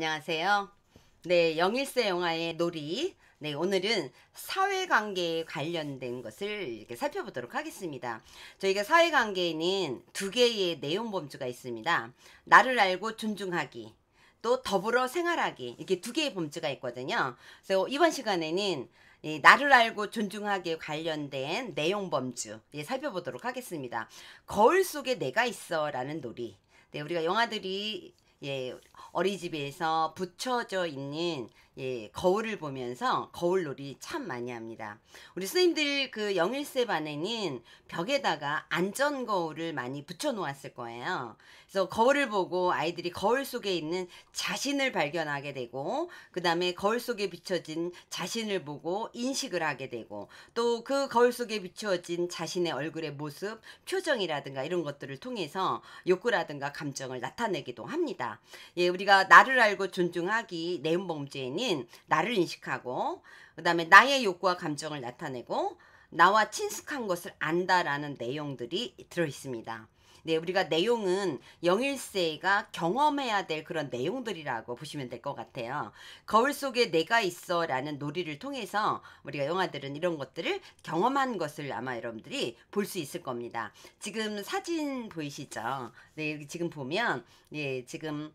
안녕하세요. 네, 영일세 영화의 놀이. 네, 오늘은 사회관계에 관련된 것을 이렇게 살펴보도록 하겠습니다. 저희가 사회관계에는 두 개의 내용 범주가 있습니다. 나를 알고 존중하기, 또 더불어 생활하기 이렇게 두 개의 범주가 있거든요. 그래서 이번 시간에는 예, 나를 알고 존중하기에 관련된 내용 범주 예, 살펴보도록 하겠습니다. 거울 속에 내가 있어라는 놀이. 네, 우리가 영화들이 예, 어린이집에서 붙여져 있는 예, 거울을 보면서 거울놀이 참 많이 합니다. 우리 스님들 그 영일세 반에는 벽에다가 안전 거울을 많이 붙여 놓았을 거예요. 그래서 거울을 보고 아이들이 거울 속에 있는 자신을 발견하게 되고 그다음에 거울 속에 비춰진 자신을 보고 인식을 하게 되고 또 그 거울 속에 비춰진 자신의 얼굴의 모습, 표정이라든가 이런 것들을 통해서 욕구라든가 감정을 나타내기도 합니다. 예, 우리가 나를 알고 존중하기 내운 범죄는 대신 나를 인식하고 그 다음에 나의 욕구와 감정을 나타내고 나와 친숙한 것을 안다라는 내용들이 들어있습니다. 네, 우리가 내용은 영일세가 경험해야 될 그런 내용들이라고 보시면 될 것 같아요. 거울 속에 내가 있어 라는 놀이를 통해서 우리가 영화들은 이런 것들을 경험한 것을 아마 여러분들이 볼 수 있을 겁니다. 지금 사진 보이시죠? 네, 지금 보면, 예, 지금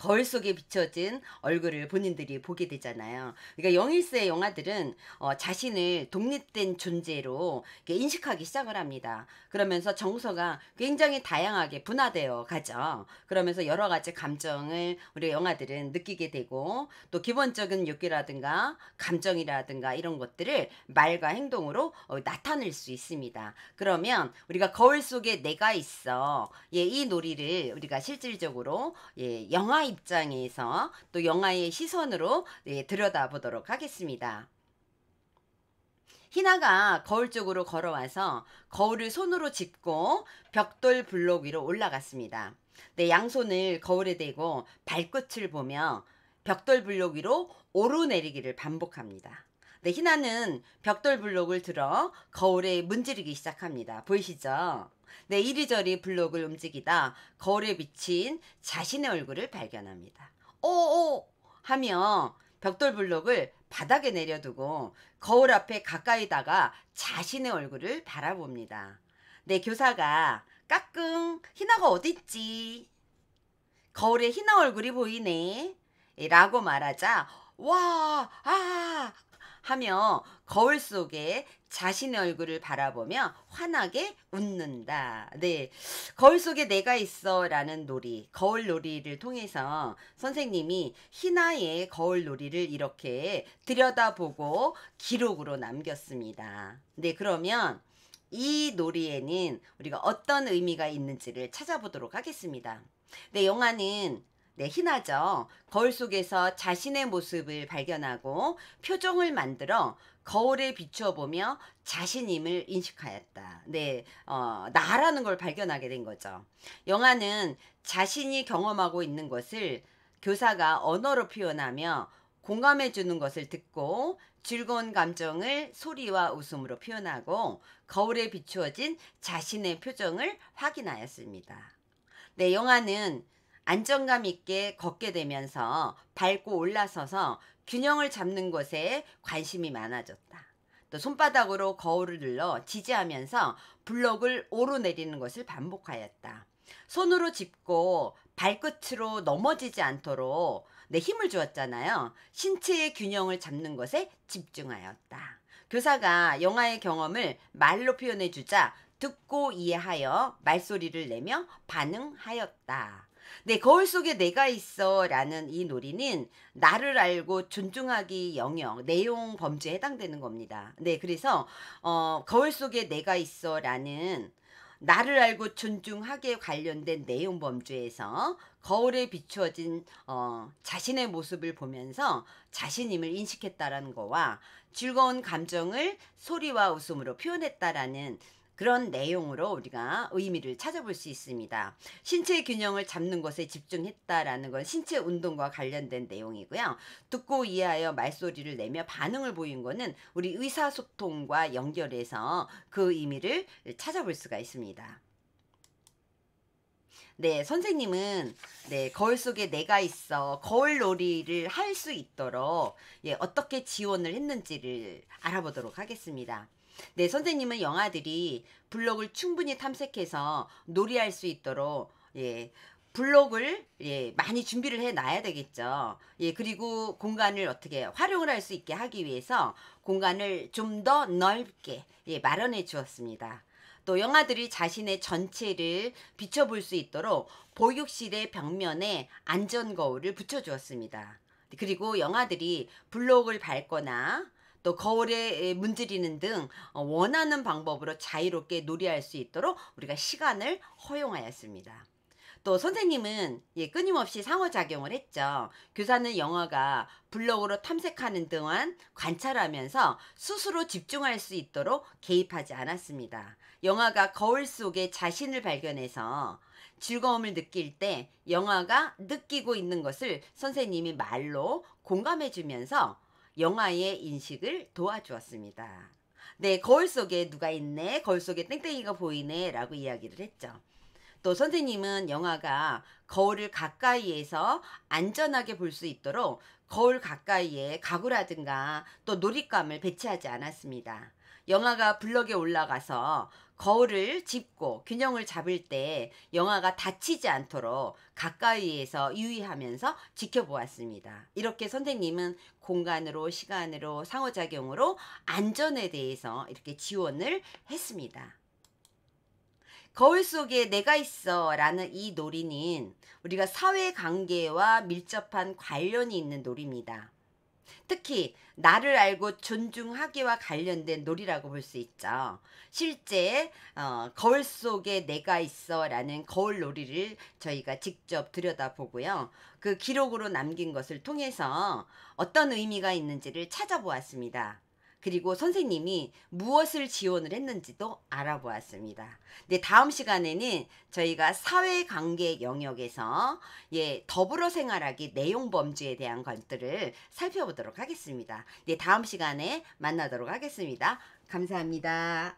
거울 속에 비춰진 얼굴을 본인들이 보게 되잖아요. 그러니까 영일스의 영화들은 어, 자신을 독립된 존재로 인식하기 시작을 합니다. 그러면서 정서가 굉장히 다양하게 분화되어 가죠. 그러면서 여러 가지 감정을 우리 영화들은 느끼게 되고 또 기본적인 욕기라든가 감정이라든가 이런 것들을 말과 행동으로 어, 나타낼 수 있습니다. 그러면 우리가 거울 속에 내가 있어 예, 이 놀이를 우리가 실질적으로 예, 영화 입장에서 또 영화의 시선으로 예, 들여다보도록 하겠습니다. 희나가 거울 쪽으로 걸어와서 거울을 손으로 짚고 벽돌 블록 위로 올라갔습니다. 내 네, 양손을 거울에 대고 발끝을 보며 벽돌 블록 위로 오르내리기를 반복합니다. 네, 희나는 벽돌 블록을 들어 거울에 문지르기 시작합니다. 보이시죠? 네, 이리저리 블록을 움직이다 거울에 비친 자신의 얼굴을 발견합니다. 오오 어, 어, 하며 벽돌 블록을 바닥에 내려두고 거울 앞에 가까이다가 자신의 얼굴을 바라봅니다. 내 네, 교사가 까꿍 희나가 어딨지? 거울에 희나 얼굴이 보이네 라고 말하자 와, 아, 하며 거울 속에 자신의 얼굴을 바라보며 환하게 웃는다. 네. 거울 속에 내가 있어 라는 놀이, 거울 놀이를 통해서 선생님이 희나의 거울 놀이를 이렇게 들여다보고 기록으로 남겼습니다. 네. 그러면 이 놀이에는 우리가 어떤 의미가 있는지를 찾아보도록 하겠습니다. 네, 영화는 네, 희나죠. 거울 속에서 자신의 모습을 발견하고 표정을 만들어 거울에 비추어보며 자신임을 인식하였다. 네, 어, 나라는 걸 발견하게 된 거죠. 영화는 자신이 경험하고 있는 것을 교사가 언어로 표현하며 공감해 주는 것을 듣고 즐거운 감정을 소리와 웃음으로 표현하고 거울에 비추어진 자신의 표정을 확인하였습니다. 네, 영화는 안정감 있게 걷게 되면서 밟고 올라서서 균형을 잡는 것에 관심이 많아졌다. 또 손바닥으로 거울을 눌러 지지하면서 블럭을 오르내리는 것을 반복하였다. 손으로 짚고 발끝으로 넘어지지 않도록 내 힘을 주었잖아요. 신체의 균형을 잡는 것에 집중하였다. 교사가 영화의 경험을 말로 표현해 주자 듣고 이해하여 말소리를 내며 반응하였다. 네, 거울 속에 내가 있어 라는 이 놀이는 나를 알고 존중하기 영역, 내용 범죄에 해당되는 겁니다. 네, 그래서, 어, 거울 속에 내가 있어 라는 나를 알고 존중하게 관련된 내용 범죄에서 거울에 비추어진 어, 자신의 모습을 보면서 자신임을 인식했다라는 거와 즐거운 감정을 소리와 웃음으로 표현했다라는 그런 내용으로 우리가 의미를 찾아볼 수 있습니다. 신체 균형을 잡는 것에 집중했다라는 건 신체 운동과 관련된 내용이고요. 듣고 이해하여 말소리를 내며 반응을 보인 것은 우리 의사소통과 연결해서 그 의미를 찾아볼 수가 있습니다. 네, 선생님은 네, 거울 속에 내가 있어 거울놀이를 할 수 있도록 예, 어떻게 지원을 했는지를 알아보도록 하겠습니다. 네, 선생님은 영화들이 블록을 충분히 탐색해서 놀이할 수 있도록 예, 블록을 예, 많이 준비를 해 놔야 되겠죠. 예, 그리고 공간을 어떻게 활용을 할 수 있게 하기 위해서 공간을 좀 더 넓게 예, 마련해 주었습니다. 또 영화들이 자신의 전체를 비춰볼 수 있도록 보육실의 벽면에 안전 거울을 붙여주었습니다. 그리고 영화들이 블록을 밟거나 또 거울에 문지르는 등 어, 원하는 방법으로 자유롭게 놀이할 수 있도록 우리가 시간을 허용하였습니다. 또 선생님은 예, 끊임없이 상호작용을 했죠. 교사는 영화가 블록으로 탐색하는 동안 관찰하면서 스스로 집중할 수 있도록 개입하지 않았습니다. 영화가 거울 속에 자신을 발견해서 즐거움을 느낄 때 영화가 느끼고 있는 것을 선생님이 말로 공감해 주면서 영화의 인식을 도와주었습니다. 네, 거울 속에 누가 있네, 거울 속에 땡땡이가 보이네 라고 이야기를 했죠. 또 선생님은 영화가 거울을 가까이에서 안전하게 볼 수 있도록 거울 가까이에 가구라든가 또 놀잇감을 배치하지 않았습니다. 영화가 블럭에 올라가서 거울을 짚고 균형을 잡을 때 영화가 다치지 않도록 가까이에서 유의하면서 지켜보았습니다. 이렇게 선생님은 공간으로 시간으로 상호작용으로 안전에 대해서 이렇게 지원을 했습니다. 거울 속에 내가 있어 라는 이 놀이는 우리가 사회관계와 밀접한 관련이 있는 놀입니다 특히 나를 알고 존중하기와 관련된 놀이라고 볼 수 있죠. 실제 어, 거울 속에 내가 있어 라는 거울 놀이를 저희가 직접 들여다보고요. 그 기록으로 남긴 것을 통해서 어떤 의미가 있는지를 찾아보았습니다. 그리고 선생님이 무엇을 지원을 했는지도 알아보았습니다. 근 네, 다음 시간에는 저희가 사회관계 영역에서 예, 더불어 생활하기 내용 범주에 대한 것들을 살펴보도록 하겠습니다. 네, 다음 시간에 만나도록 하겠습니다. 감사합니다.